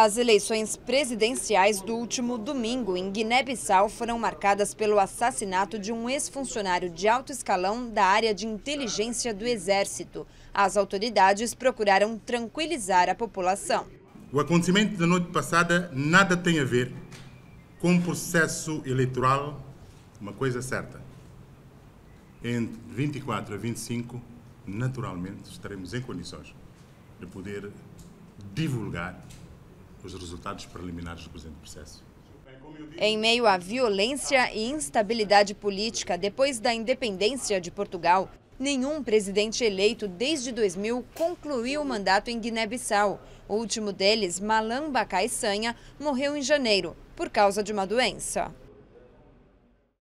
As eleições presidenciais do último domingo em Guiné-Bissau foram marcadas pelo assassinato de um ex-funcionário de alto escalão da área de inteligência do Exército. As autoridades procuraram tranquilizar a população. O acontecimento da noite passada nada tem a ver com o processo eleitoral, uma coisa certa. Entre 24 a 25, naturalmente, estaremos em condições de poder divulgar os resultados preliminares do presente processo. Em meio à violência e instabilidade política depois da independência de Portugal, nenhum presidente eleito desde 2000 concluiu o mandato em Guiné-Bissau. O último deles, Malamba Caissanha, morreu em janeiro por causa de uma doença.